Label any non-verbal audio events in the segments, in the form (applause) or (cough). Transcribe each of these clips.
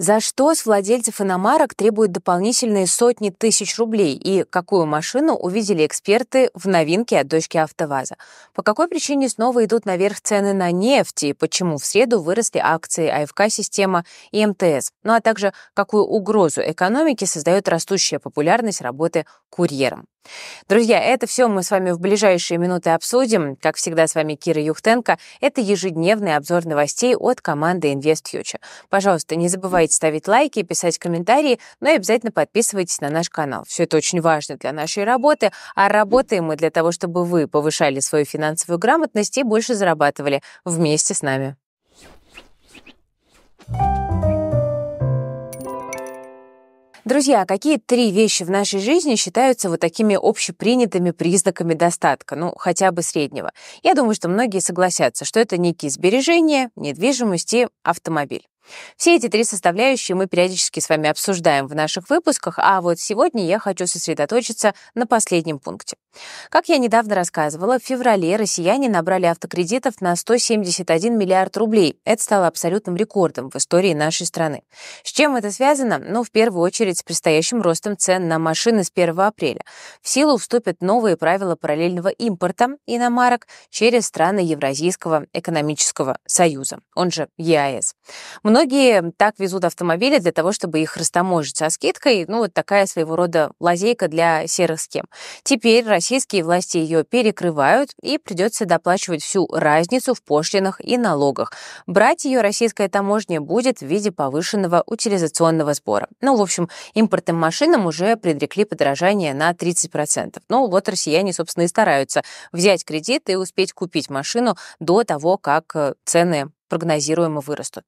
За что с владельцев иномарок требуют дополнительные сотни тысяч рублей и какую машину увидели эксперты в новинке от дочки АвтоВАЗа? По какой причине снова идут наверх цены на нефть и почему в среду выросли акции АФК-система и МТС? Ну а также какую угрозу экономике создает растущая популярность работы курьером? Друзья, это все мы с вами в ближайшие минуты обсудим. Как всегда, с вами Кира Юхтенко. Это ежедневный обзор новостей от команды InvestFuture. Пожалуйста, не забывайте ставить лайки, писать комментарии, но ну и обязательно подписывайтесь на наш канал. Все это очень важно для нашей работы, а работаем мы для того, чтобы вы повышали свою финансовую грамотность и больше зарабатывали вместе с нами. thank you Друзья, а какие три вещи в нашей жизни считаются вот такими общепринятыми признаками достатка, ну, хотя бы среднего? Я думаю, что многие согласятся, что это некие сбережения, недвижимость и автомобиль. Все эти три составляющие мы периодически с вами обсуждаем в наших выпусках, а вот сегодня я хочу сосредоточиться на последнем пункте. Как я недавно рассказывала, в феврале россияне набрали автокредитов на 171 миллиард рублей. Это стало абсолютным рекордом в истории нашей страны. С чем это связано? Ну, в первую очередь, с предстоящим ростом цен на машины с 1 апреля. В силу вступят новые правила параллельного импорта иномарок через страны Евразийского экономического союза, он же ЕАЭС. Многие так везут автомобили для того, чтобы их растаможить со скидкой. Ну, вот такая своего рода лазейка для серых схем. Теперь российские власти ее перекрывают, и придется доплачивать всю разницу в пошлинах и налогах. Брать ее российская таможня будет в виде повышенного утилизационного сбора. Ну, в общем, импортным машинам уже предрекли подорожание на 30%. Ну, вот россияне, собственно, и стараются взять кредит и успеть купить машину до того, как э, цены прогнозируемо вырастут.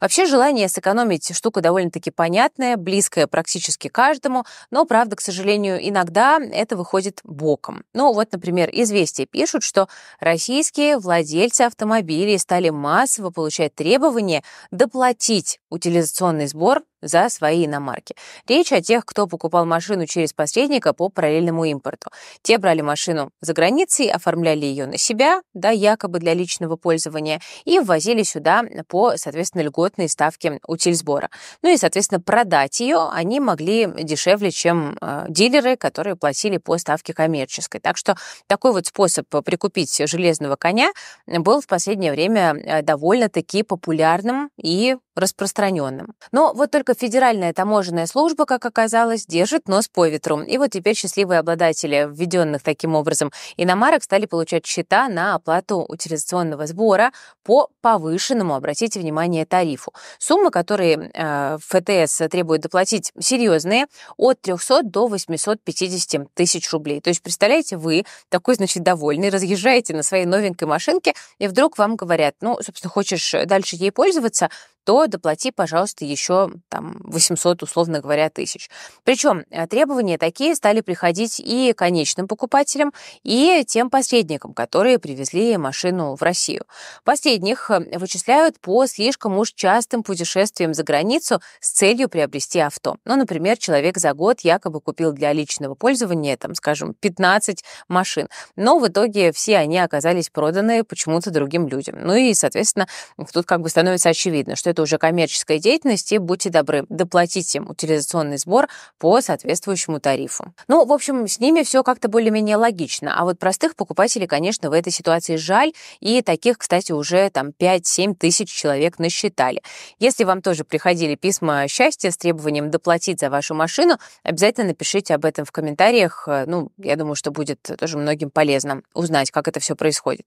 Вообще желание сэкономить штука довольно-таки понятная, близкая практически каждому, но, правда, к сожалению, иногда это выходит боком. Ну вот, например, «Известия» пишут, что российские владельцы автомобилей стали массово получать требования доплатить утилизационный сбор за свои иномарки. Речь о тех, кто покупал машину через посредника по параллельному импорту. Те брали машину за границей, оформляли ее на себя, да, якобы для личного пользования, и ввозили сюда по, соответственно, льготной ставке утильсбора. Ну и, соответственно, продать ее они могли дешевле, чем э, дилеры, которые платили по ставке коммерческой. Так что такой вот способ прикупить железного коня был в последнее время э, довольно-таки популярным и распространенным. Но вот только только Федеральная таможенная служба, как оказалось, держит нос по ветру. И вот теперь счастливые обладатели введенных таким образом иномарок стали получать счета на оплату утилизационного сбора по повышенному, обратите внимание, тарифу. Суммы, которые э, ФТС требует доплатить, серьезные, от 300 до 850 тысяч рублей. То есть, представляете, вы такой, значит, довольный, разъезжаете на своей новенькой машинке, и вдруг вам говорят, ну, собственно, хочешь дальше ей пользоваться, то доплати, пожалуйста, еще там 800, условно говоря, тысяч. Причем э, требования такие стали приходить и конечным покупателям, и тем посредникам, которые привезли машину в Россию. Последних э, вычисляют по слишком уж частым путешествиям за границу с целью приобрести авто. Ну, например, человек за год якобы купил для личного пользования, там, скажем, 15 машин, но в итоге все они оказались проданы почему-то другим людям. Ну и, соответственно, тут как бы становится очевидно, что это уже коммерческая деятельность, и будьте добры, доплатите им утилизационный сбор по соответствующему тарифу. Ну, в общем, с ними все как-то более-менее логично, а вот простых покупателей, конечно, в этой ситуации жаль, и таких, кстати, уже там 5-7 тысяч человек насчитали. Если вам тоже приходили письма счастья с требованием доплатить за вашу машину, обязательно напишите об этом в комментариях. Ну, я думаю, что будет тоже многим полезно узнать, как это все происходит.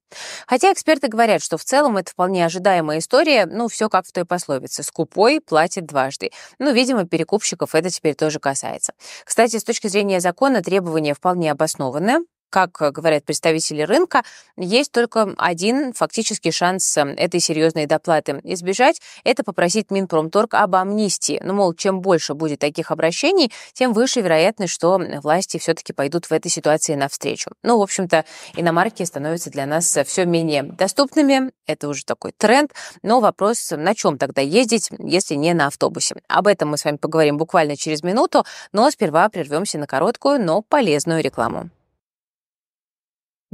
Хотя эксперты говорят, что в целом это вполне ожидаемая история, ну, все как в той пословицы «скупой платит дважды». Ну, видимо, перекупщиков это теперь тоже касается. Кстати, с точки зрения закона требования вполне обоснованное, как э, говорят представители рынка, есть только один фактический шанс эм, этой серьезной доплаты избежать – это попросить Минпромторг об амнистии. Ну, мол, чем больше будет таких обращений, тем выше вероятность, что власти все-таки пойдут в этой ситуации навстречу. Ну, в общем-то, иномарки становятся для нас э, все менее доступными, это уже такой тренд, но вопрос, на чем тогда ездить, если не на автобусе. Об этом мы с вами поговорим буквально через минуту, но сперва прервемся на короткую, но полезную рекламу.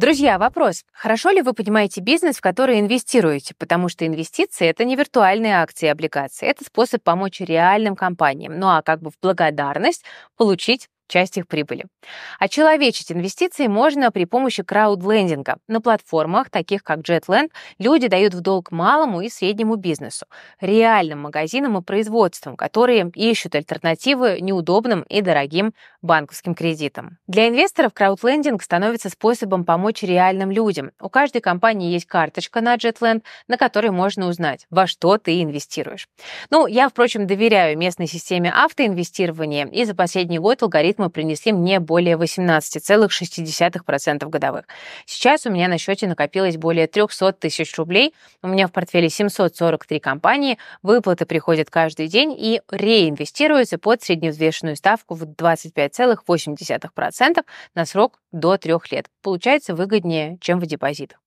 Друзья, вопрос. Хорошо ли вы понимаете бизнес, в который инвестируете? Потому что инвестиции — это не виртуальные акции и облигации. Это способ помочь реальным компаниям. Ну а как бы в благодарность получить часть их прибыли. А Очеловечить инвестиции можно при помощи краудлендинга. На платформах, таких как JetLand, люди дают в долг малому и среднему бизнесу, реальным магазинам и производствам, которые ищут альтернативы неудобным и дорогим банковским кредитам. Для инвесторов краудлендинг становится способом помочь реальным людям. У каждой компании есть карточка на JetLand, на которой можно узнать, во что ты инвестируешь. Ну, я, впрочем, доверяю местной системе автоинвестирования, и за последний год алгоритм мы принесли мне более 18,6% годовых. Сейчас у меня на счете накопилось более 300 тысяч рублей, у меня в портфеле 743 компании, выплаты приходят каждый день и реинвестируются под средневзвешенную ставку в 25,8% на срок до 3 лет. Получается выгоднее, чем в депозитах.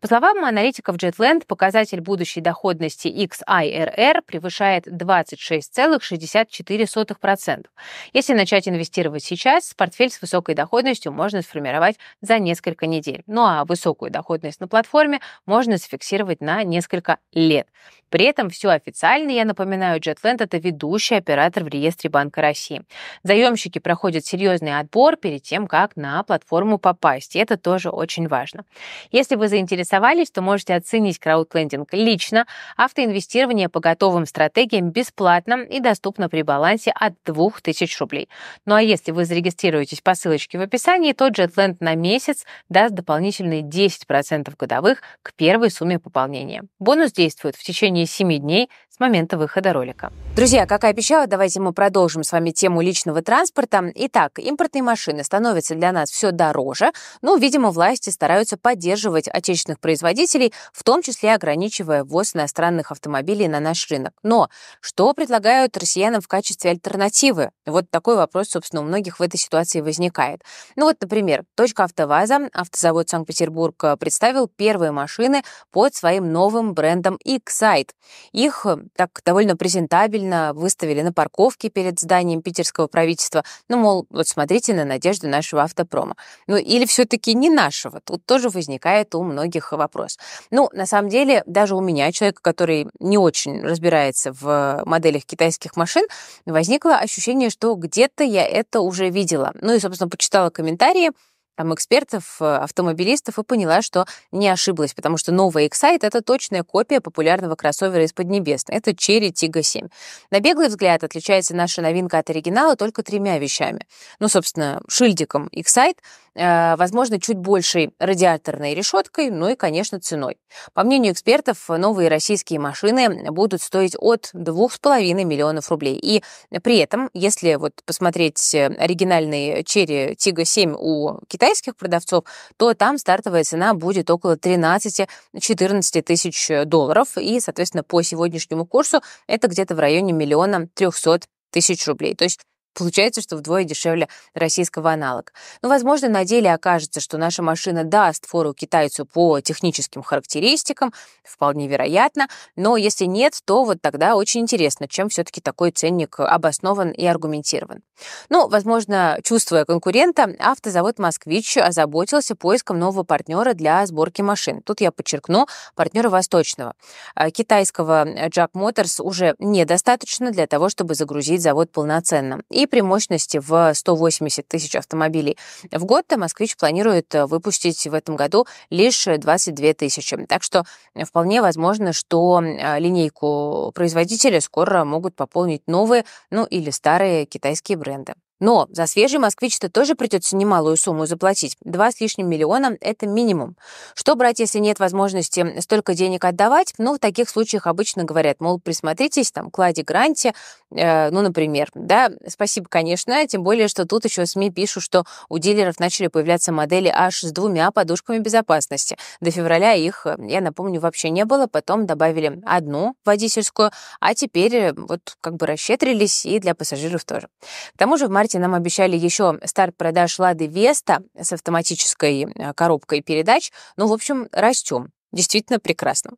По словам аналитиков JetLand, показатель будущей доходности XIRR превышает 26,64%. Если начать инвестировать сейчас, портфель с высокой доходностью можно сформировать за несколько недель. Ну а высокую доходность на платформе можно зафиксировать на несколько лет. При этом все официально, я напоминаю, JetLand — это ведущий оператор в реестре Банка России. Заемщики проходят серьезный отбор перед тем, как на платформу попасть. И это тоже очень важно. Если вы заинтересовались, то можете оценить краудлендинг лично. Автоинвестирование по готовым стратегиям бесплатно и доступно при балансе от 2000 рублей. Ну а если вы зарегистрируетесь по ссылочке в описании, то JetLand на месяц даст дополнительные 10% годовых к первой сумме пополнения. Бонус действует в течение 7 дней с момента выхода ролика. Друзья, как и обещала, давайте мы продолжим с вами тему личного транспорта. Итак, импортные машины становятся для нас все дороже, но, видимо, власти стараются поддерживать отечественных производителей, в том числе ограничивая ввоз иностранных автомобилей на наш рынок. Но что предлагают россиянам в качестве альтернативы? Вот такой вопрос, собственно, у многих в этой ситуации возникает. Ну вот, например, точка «АвтоВАЗа», автозавод Санкт-Петербург, представил первые машины под своим новым брендом X-Side. Их э, так довольно презентабельно выставили на парковке перед зданием питерского правительства. Ну, мол, вот смотрите на надежду нашего автопрома. Ну, или все-таки не нашего. Тут тоже возникает у многих вопрос. Ну, на самом деле, даже у меня, человека, который не очень разбирается в моделях китайских машин, возникло ощущение, что где-то я это уже видела. Ну и, собственно, почитала комментарии, там, экспертов, э, автомобилистов и поняла, что не ошиблась, потому что новый Excite — это точная копия популярного кроссовера из Поднебесной. Это Cherry Tiggo 7. На беглый взгляд отличается наша новинка от оригинала только тремя вещами. Ну, собственно, шильдиком Excite — Э, возможно, чуть большей радиаторной решеткой, ну и, конечно, ценой. По мнению экспертов, новые российские машины будут стоить от 2,5 миллионов рублей. И при этом, если вот посмотреть э, оригинальные Cherry Тига 7 у китайских продавцов, то там стартовая цена будет около 13-14 тысяч долларов. И, соответственно, по сегодняшнему курсу это где-то в районе миллиона трехсот тысяч рублей. То есть Получается, что вдвое дешевле российского аналога. Но, ну, возможно, на деле окажется, что наша машина даст фору китайцу по техническим характеристикам, вполне вероятно, но если нет, то вот тогда очень интересно, чем все-таки такой ценник обоснован и аргументирован. Ну, возможно, чувствуя конкурента, автозавод «Москвич» озаботился поиском нового партнера для сборки машин. Тут я подчеркну, партнера восточного. А китайского Jack Motors уже недостаточно для того, чтобы загрузить завод полноценно. И и при мощности в 180 тысяч автомобилей в год то а «Москвич» планирует э, выпустить в этом году лишь 22 тысячи. Так что вполне возможно, что э, линейку производителя скоро могут пополнить новые, ну или старые китайские бренды. Но за свежий москвич-то тоже придется немалую сумму заплатить. Два с лишним миллиона – это минимум. Что брать, если нет возможности столько денег отдавать? Ну, в таких случаях обычно говорят, мол, присмотритесь, там, клади гранте, э, ну, например. Да, спасибо, конечно, тем более, что тут еще СМИ пишут, что у дилеров начали появляться модели аж с двумя подушками безопасности. До февраля их, э, я напомню, вообще не было, потом добавили одну водительскую, а теперь э, вот как бы расщедрились и для пассажиров тоже. К тому же в марте марте нам обещали еще старт продаж «Лады Веста» с автоматической э, коробкой передач. Ну, в общем, растем действительно прекрасно.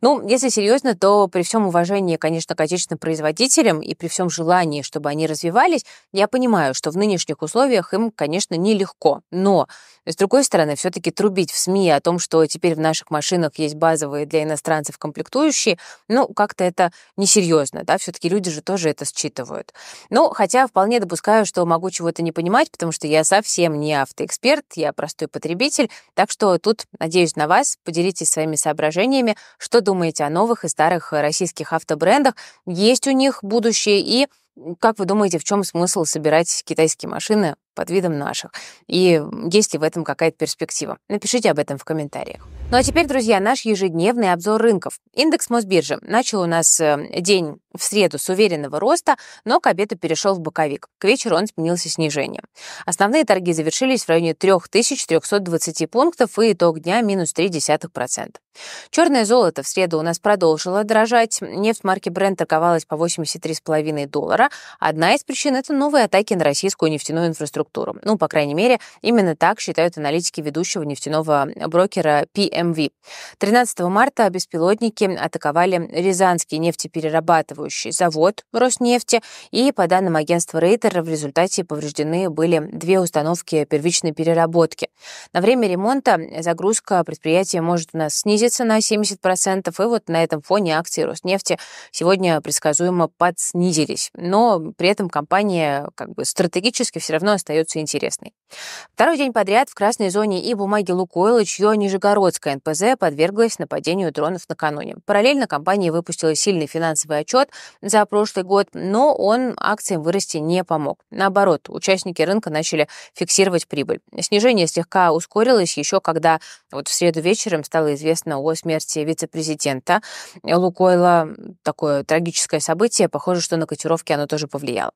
Ну, если серьезно, то при всем уважении, конечно, к отечественным производителям и при всем желании, чтобы они развивались, я понимаю, что в нынешних условиях им, конечно, нелегко. Но, с другой стороны, все-таки трубить в СМИ о том, что теперь в наших машинах есть базовые для иностранцев комплектующие, ну, как-то это несерьезно, да, все-таки люди же тоже это считывают. Ну, хотя вполне допускаю, что могу чего-то не понимать, потому что я совсем не автоэксперт, я простой потребитель, так что тут надеюсь на вас, поделитесь своими соображениями, что думаете о новых и старых российских автобрендах, есть у них будущее и как вы думаете, в чем смысл собирать китайские машины под видом наших. И есть ли в этом какая-то перспектива? Напишите об этом в комментариях. Ну а теперь, друзья, наш ежедневный обзор рынков. Индекс Мосбиржи начал у нас э, день в среду с уверенного роста, но к обеду перешел в боковик. К вечеру он сменился снижением. Основные торги завершились в районе 3320 пунктов и итог дня минус 0,3%. Черное золото в среду у нас продолжило дрожать. Нефть марки Brent торговалась по 83,5 доллара. Одна из причин — это новые атаки на российскую нефтяную инфраструктуру структуру. Ну, по крайней мере, именно так считают аналитики ведущего нефтяного брокера PMV. 13 марта беспилотники атаковали Рязанский нефтеперерабатывающий завод Роснефти, и, по данным агентства Рейтер, в результате повреждены были две установки первичной переработки. На время ремонта загрузка предприятия может у нас снизиться на 70%, и вот на этом фоне акции Роснефти сегодня предсказуемо подснизились. Но при этом компания как бы стратегически все равно остается остается интересной. Второй день подряд в красной зоне и бумаги Лукойла, чье нижегородское НПЗ подверглось нападению дронов накануне. Параллельно компания выпустила сильный финансовый отчет за прошлый год, но он акциям вырасти не помог. Наоборот, участники рынка начали фиксировать прибыль. Снижение слегка ускорилось еще когда вот в среду вечером стало известно о смерти вице-президента Лукойла. Такое трагическое событие, похоже, что на котировки оно тоже повлияло.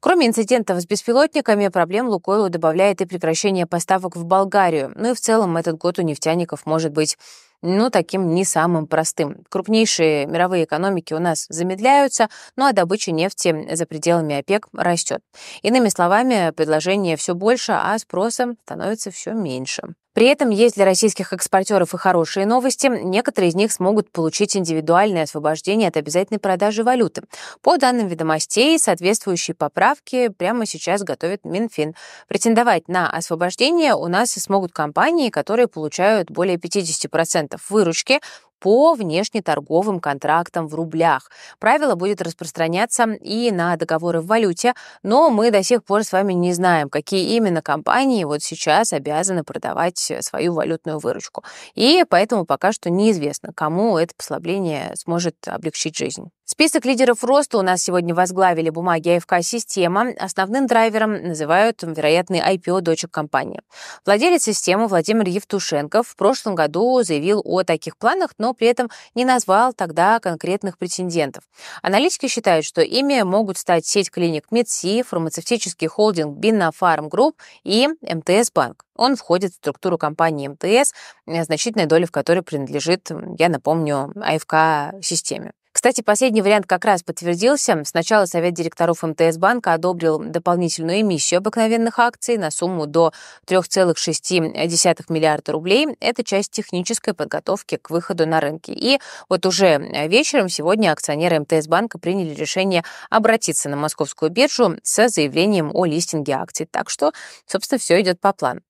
Кроме инцидентов с беспилотниками, проблем Лукойлу добавляет и прекращение поставок в Болгарию. Ну и в целом этот год у нефтяников может быть ну, таким не самым простым. Крупнейшие мировые экономики у нас замедляются, ну а добыча нефти за пределами ОПЕК растет. Иными словами, предложение все больше, а спроса становится все меньше. При этом есть для российских экспортеров и хорошие новости. Некоторые из них смогут получить индивидуальное освобождение от обязательной продажи валюты. По данным ведомостей, соответствующие поправки прямо сейчас готовит Минфин. Претендовать на освобождение у нас смогут компании, которые получают более 50% выручки, по внешнеторговым контрактам в рублях. Правило будет распространяться и на договоры в валюте, но мы до сих пор с вами не знаем, какие именно компании вот сейчас обязаны продавать э, свою валютную выручку. И поэтому пока что неизвестно, кому это послабление сможет облегчить жизнь. Список лидеров роста у нас сегодня возглавили бумаги АФК-система. Основным драйвером называют вероятный IPO дочек компании. Владелец системы Владимир Евтушенков в прошлом году заявил о таких планах, но при этом не назвал тогда конкретных претендентов. Аналитики считают, что ими могут стать сеть клиник МедСи, фармацевтический холдинг Бинафарм Групп и МТС Банк. Он входит в структуру компании МТС, э, значительная доля в которой принадлежит, я напомню, АФК-системе. Кстати, последний вариант как раз подтвердился. Сначала Совет директоров МТС банка одобрил дополнительную эмиссию обыкновенных акций на сумму до 3,6 миллиарда рублей. Это часть технической подготовки к выходу на рынки. И вот уже вечером сегодня акционеры МТС банка приняли решение обратиться на московскую биржу с заявлением о листинге акций. Так что, собственно, все идет по плану.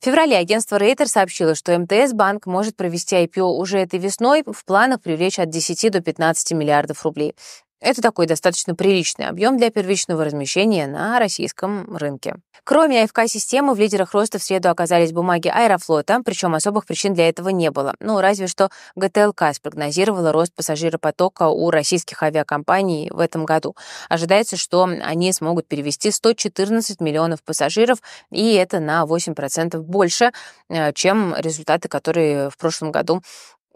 В феврале агентство Рейтер сообщило, что МТС-банк может провести IPO уже этой весной, в планах привлечь от 10 до 15 миллиардов рублей. Это такой достаточно приличный объем для первичного размещения на российском рынке. Кроме АФК-системы, в лидерах роста в среду оказались бумаги Аэрофлота, причем особых причин для этого не было. Ну, разве что ГТЛК спрогнозировала рост пассажиропотока у российских авиакомпаний в этом году. Ожидается, что они смогут перевести 114 миллионов пассажиров, и это на 8% больше, э, чем результаты, которые в прошлом году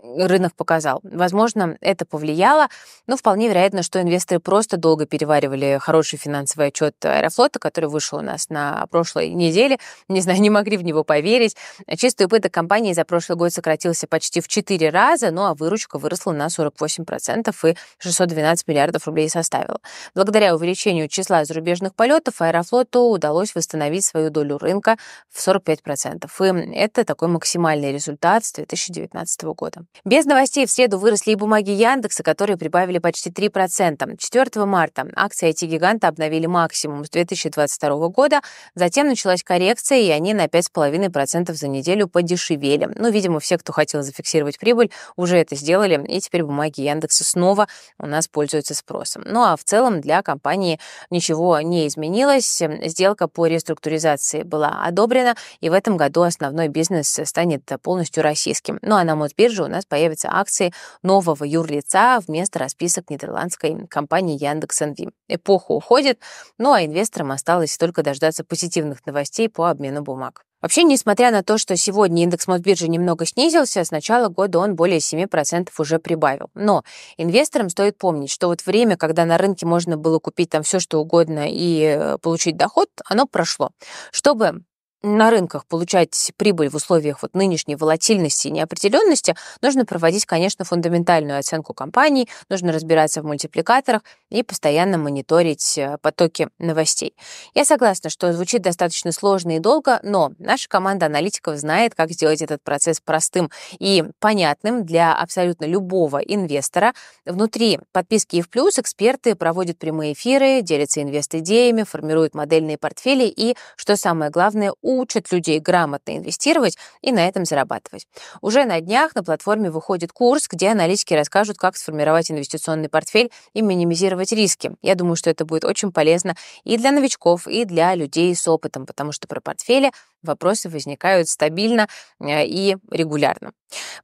рынок показал. Возможно, это повлияло, но вполне вероятно, что инвесторы просто долго переваривали хороший финансовый отчет Аэрофлота, который вышел у нас на прошлой неделе. Не знаю, не могли в него поверить. Чистый убыток компании за прошлый год сократился почти в 4 раза, ну а выручка выросла на 48% и 612 миллиардов рублей составила. Благодаря увеличению числа зарубежных полетов Аэрофлоту удалось восстановить свою долю рынка в 45%. И это такой максимальный результат с 2019 года. Без новостей в среду выросли и бумаги Яндекса, которые прибавили почти 3%. 4 марта акции IT-гиганта обновили максимум с 2022 года, затем началась коррекция, и они на 5,5% за неделю подешевели. Ну, видимо, все, кто хотел зафиксировать прибыль, уже это сделали, и теперь бумаги Яндекса снова у нас пользуются спросом. Ну, а в целом для компании ничего не изменилось. Сделка по реструктуризации была одобрена, и в этом году основной бизнес станет полностью российским. Ну, а на Мосбирже у нас нас появятся акции нового юрлица вместо расписок нидерландской компании Яндекс НВ. Эпоха уходит, ну а инвесторам осталось только дождаться позитивных новостей по обмену бумаг. Вообще, несмотря на то, что сегодня индекс Мосбиржи немного снизился, с начала года он более 7% уже прибавил. Но инвесторам стоит помнить, что вот время, когда на рынке можно было купить там все, что угодно и э, получить доход, оно прошло. Чтобы на рынках получать прибыль в условиях вот нынешней волатильности и неопределенности, нужно проводить, конечно, фундаментальную оценку компаний, нужно разбираться в мультипликаторах и постоянно мониторить э, потоки новостей. Я согласна, что звучит достаточно сложно и долго, но наша команда аналитиков знает, как сделать этот процесс простым и понятным для абсолютно любого инвестора. Внутри подписки и в плюс эксперты проводят прямые эфиры, делятся инвест-идеями, формируют модельные портфели и, что самое главное, учат людей грамотно инвестировать и на этом зарабатывать. Уже на днях на платформе выходит курс, где аналитики расскажут, как сформировать инвестиционный портфель и минимизировать риски. Я думаю, что это будет очень полезно и для новичков, и для людей с опытом, потому что про портфели вопросы возникают стабильно э, и регулярно.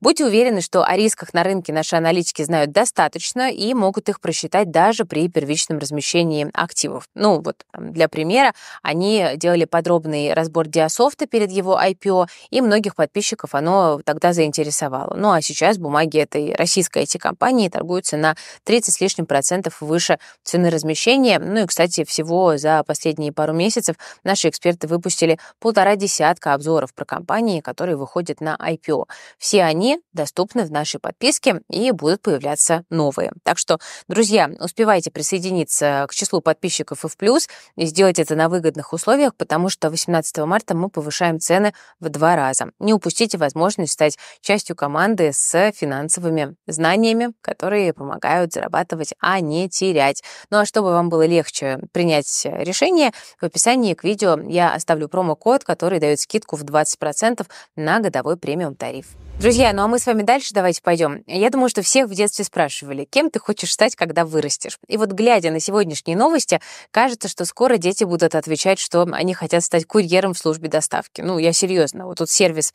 Будьте уверены, что о рисках на рынке наши аналитики знают достаточно и могут их просчитать даже при первичном размещении активов. Ну вот, для примера, они делали подробный разбор диасофта перед его IPO, и многих подписчиков оно тогда заинтересовало. Ну а сейчас бумаги этой российской IT-компании торгуются на 30 с лишним процентов выше цены размещения. Ну и, кстати, всего за последние пару месяцев наши эксперты выпустили полтора десятка десятка обзоров про компании, которые выходят на IPO. Все они доступны в нашей подписке и будут появляться новые. Так что, друзья, успевайте присоединиться к числу подписчиков и в плюс и сделать это на выгодных условиях, потому что 18 марта мы повышаем цены в два раза. Не упустите возможность стать частью команды с финансовыми знаниями, которые помогают зарабатывать, а не терять. Ну а чтобы вам было легче принять решение, в описании к видео я оставлю промокод, который которые дают скидку в 20% на годовой премиум тариф. Друзья, ну а мы с вами дальше давайте пойдем. Я думаю, что всех в детстве спрашивали, кем ты хочешь стать, когда вырастешь. И вот глядя на сегодняшние новости, кажется, что скоро дети будут отвечать, что они хотят стать курьером в службе доставки. Ну, я серьезно, вот тут сервис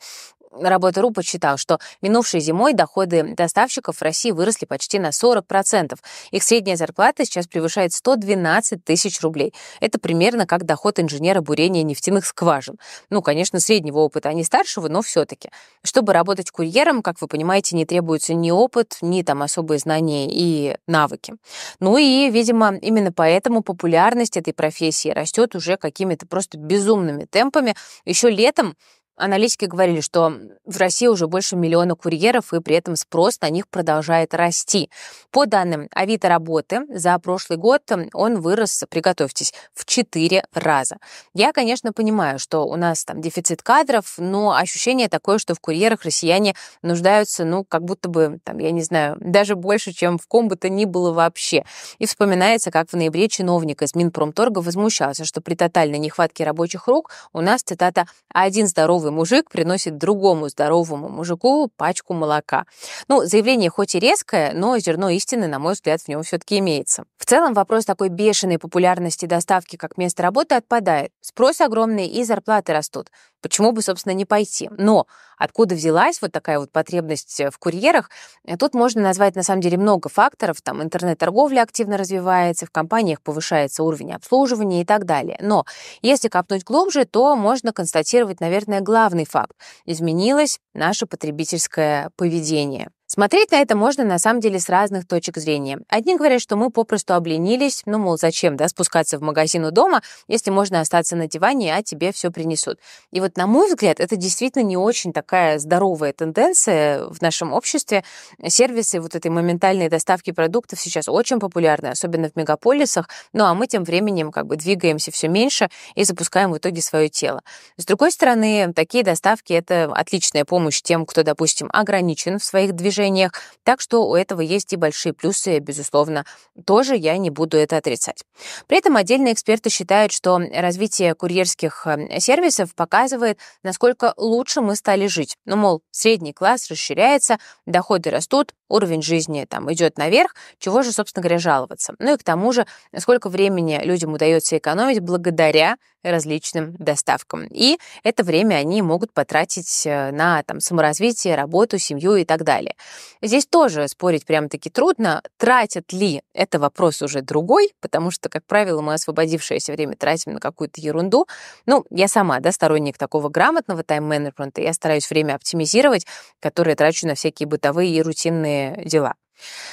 Работа РУ подсчитал, что минувшей зимой доходы доставщиков в России выросли почти на 40%. Их средняя зарплата сейчас превышает 112 тысяч рублей. Это примерно как доход инженера бурения нефтяных скважин. Ну, конечно, среднего опыта, а не старшего, но все-таки. Чтобы работать курьером, как вы понимаете, не требуется ни опыт, ни там особые знания и навыки. Ну и, видимо, именно поэтому популярность этой профессии растет уже какими-то просто безумными темпами. Еще летом Аналитики говорили, что в России уже больше миллиона курьеров, и при этом спрос на них продолжает расти. По данным Авито работы, за прошлый год он вырос, приготовьтесь, в 4 раза. Я, конечно, понимаю, что у нас там дефицит кадров, но ощущение такое, что в курьерах россияне нуждаются, ну, как будто бы, там, я не знаю, даже больше, чем в ком бы то ни было вообще. И вспоминается, как в ноябре чиновник из Минпромторга возмущался, что при тотальной нехватке рабочих рук у нас, цитата, «один здоровый здоровый мужик приносит другому здоровому мужику пачку молока. Ну, заявление хоть и резкое, но зерно истины, на мой взгляд, в нем все-таки имеется. В целом вопрос такой бешеной популярности доставки как место работы отпадает. Спрос огромный и зарплаты растут. Почему бы, собственно, не пойти? Но откуда взялась вот такая вот потребность э, в курьерах? Э, тут можно назвать, на самом деле, много факторов. Там интернет-торговля активно развивается, в компаниях повышается уровень обслуживания и так далее. Но если копнуть глубже, то можно констатировать, наверное, главный факт. Изменилось наше потребительское поведение. Смотреть на это можно, на самом деле, с разных точек зрения. Одни говорят, что мы попросту обленились, ну, мол, зачем, да, спускаться в магазин у дома, если можно остаться на диване, а тебе все принесут. И вот, на мой взгляд, это действительно не очень такая здоровая тенденция в нашем обществе. Сервисы вот этой моментальной доставки продуктов сейчас очень популярны, особенно в мегаполисах, ну, а мы тем временем как бы двигаемся все меньше и запускаем в итоге свое тело. С другой стороны, такие доставки — это отличная помощь тем, кто, допустим, ограничен в своих движениях, отношениях. Так что у этого есть и большие плюсы, безусловно, тоже я не буду это отрицать. При этом отдельные эксперты считают, что развитие курьерских эм, сервисов показывает, насколько лучше мы стали жить. Ну, мол, средний класс расширяется, доходы растут, уровень жизни там идет наверх, чего же, собственно говоря, жаловаться. Ну и к тому же, сколько времени людям удается экономить благодаря различным доставкам. И это время они могут потратить э, на там, саморазвитие, работу, семью и так далее. Здесь тоже спорить прямо таки трудно. Тратят ли — это вопрос уже другой, потому что, как правило, мы освободившееся время тратим на какую-то ерунду. Ну, я сама, да, сторонник такого грамотного тайм-менеджмента, я стараюсь время оптимизировать, которое трачу на всякие бытовые и рутинные дела.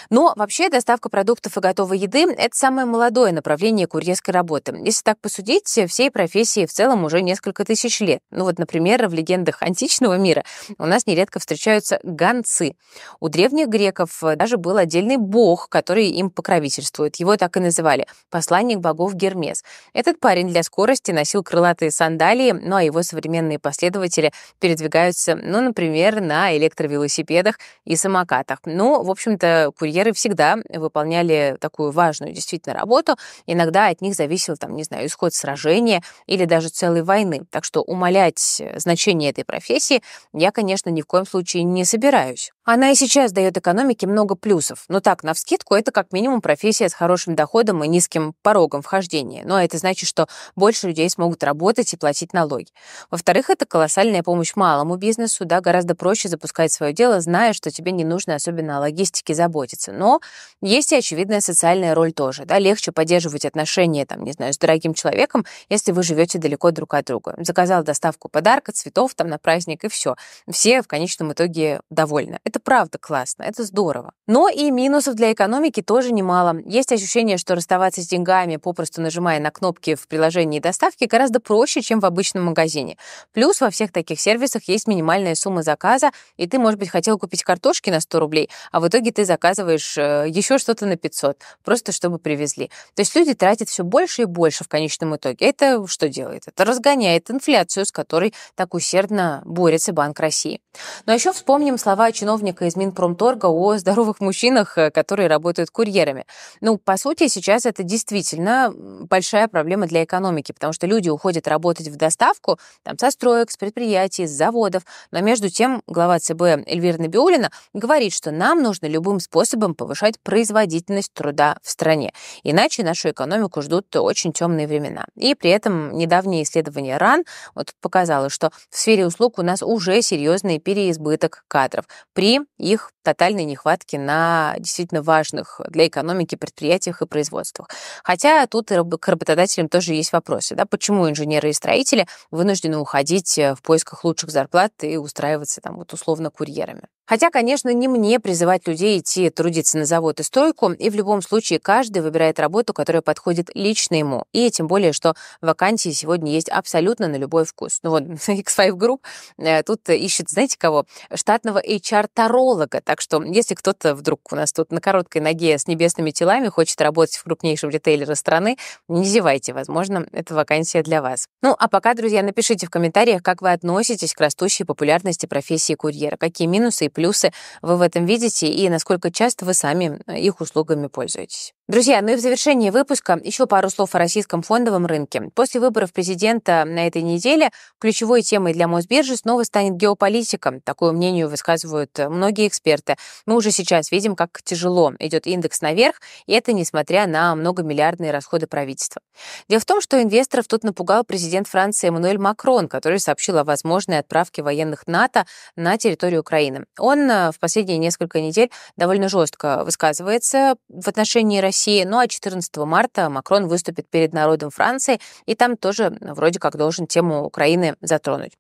Но вообще доставка продуктов и готовой еды — это самое молодое направление курьерской работы. Если так посудить, всей профессии в целом уже несколько тысяч лет. Ну вот, например, в легендах античного мира у нас нередко встречаются гонцы. У древних греков даже был отдельный бог, который им покровительствует. Его так и называли — посланник богов Гермес. Этот парень для скорости носил крылатые сандалии, ну а его современные последователи передвигаются, ну, например, на электровелосипедах и самокатах. Ну, в общем-то, Э, курьеры всегда выполняли такую важную действительно работу. Иногда от них зависел, там, не знаю, исход сражения или даже целой войны. Так что умалять э, значение этой профессии я, конечно, ни в коем случае не собираюсь. Она и сейчас дает экономике много плюсов, но так, навскидку, это как минимум профессия с хорошим доходом и низким порогом вхождения. но ну, а это значит, что больше людей смогут работать и платить налоги. Во-вторых, это колоссальная помощь малому бизнесу, да, гораздо проще запускать свое дело, зная, что тебе не нужно особенно о логистике заботиться. Но есть и очевидная социальная роль тоже, да, легче поддерживать отношения, там, не знаю, с дорогим человеком, если вы живете далеко друг от друга. Заказал доставку подарка, цветов там на праздник и все. Все в конечном итоге довольны. Это правда классно, это здорово. Но и минусов для экономики тоже немало. Есть ощущение, что расставаться с деньгами, попросту нажимая на кнопки в приложении доставки, гораздо проще, чем в обычном магазине. Плюс во всех таких сервисах есть минимальная сумма заказа, и ты, может быть, хотел купить картошки на 100 рублей, а в итоге ты заказываешь э, еще что-то на 500, просто чтобы привезли. То есть люди тратят все больше и больше в конечном итоге. Это что делает? Это разгоняет инфляцию, с которой так усердно борется Банк России. Но еще вспомним слова чиновников чиновника из Минпромторга о здоровых мужчинах, э, которые работают курьерами. Ну, по сути, сейчас это действительно большая проблема для экономики, потому что люди уходят работать в доставку там, со строек, с предприятий, с заводов. Но между тем глава ЦБ Эльвира Набиулина говорит, что нам нужно любым способом повышать производительность труда в стране. Иначе нашу экономику ждут очень темные времена. И при этом недавнее исследование РАН вот показало, что в сфере услуг у нас уже серьезный переизбыток кадров. При их тотальной нехватки на действительно важных для экономики предприятиях и производствах. Хотя тут и к работодателям тоже есть вопросы. Да, почему инженеры и строители вынуждены уходить э, в поисках лучших зарплат и устраиваться там вот условно курьерами? Хотя, конечно, не мне призывать людей идти трудиться на завод и стойку, и в любом случае каждый выбирает работу, которая подходит лично ему. И тем более, что вакансии сегодня есть абсолютно на любой вкус. Ну вот X5 (laughs) Group э, тут ищет, знаете кого? Штатного HR таролога. Так что, если кто-то вдруг у нас тут на короткой ноге с небесными телами хочет работать в крупнейшем ритейлере страны, не зевайте, возможно, это вакансия для вас. Ну, а пока, друзья, напишите в комментариях, как вы относитесь к растущей популярности профессии курьера, какие минусы и плюсы вы в этом видите и насколько часто вы сами э, их услугами пользуетесь. Друзья, ну и в завершении выпуска еще пару слов о российском фондовом рынке. После выборов президента на этой неделе ключевой темой для Мосбиржи снова станет геополитика. Такое мнение высказывают многие эксперты. Мы уже сейчас видим, как тяжело идет индекс наверх, и это несмотря на многомиллиардные расходы правительства. Дело в том, что инвесторов тут напугал президент Франции Эммануэль Макрон, который сообщил о возможной отправке военных НАТО на территорию Украины. Он э, в последние несколько недель довольно жестко высказывается в отношении России России. Ну а 14 марта Макрон выступит перед народом Франции, и там тоже вроде как должен тему Украины затронуть.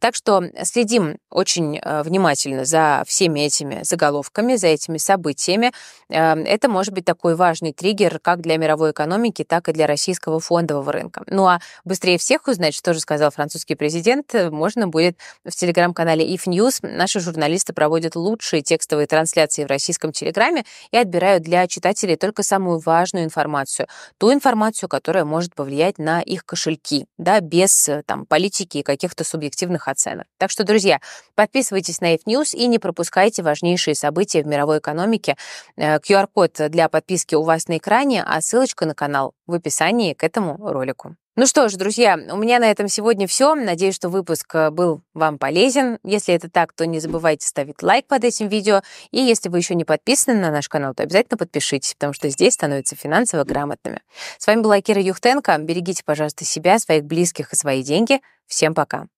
Так что следим очень э, внимательно за всеми этими заголовками, за этими событиями. Э, это может быть такой важный триггер как для мировой экономики, так и для российского фондового рынка. Ну а быстрее всех узнать, что же сказал французский президент, э, можно будет в телеграм-канале If News. Наши журналисты проводят лучшие текстовые трансляции в российском телеграме и отбирают для читателей только самые самую важную информацию, ту информацию, которая может повлиять на их кошельки, да, без э, там, политики и каких-то субъективных оценок. Так что, друзья, подписывайтесь на F-News и не пропускайте важнейшие события в мировой экономике. Э, QR-код для подписки у вас на экране, а ссылочка на канал в описании к этому ролику. Ну что ж, друзья, у меня на этом сегодня все. Надеюсь, что выпуск э, был вам полезен. Если это так, то не забывайте ставить лайк под этим видео. И если вы еще не подписаны на наш канал, то обязательно подпишитесь, потому что здесь становятся финансово грамотными. С вами была Кира Юхтенко. Берегите, пожалуйста, себя, своих близких и свои деньги. Всем пока.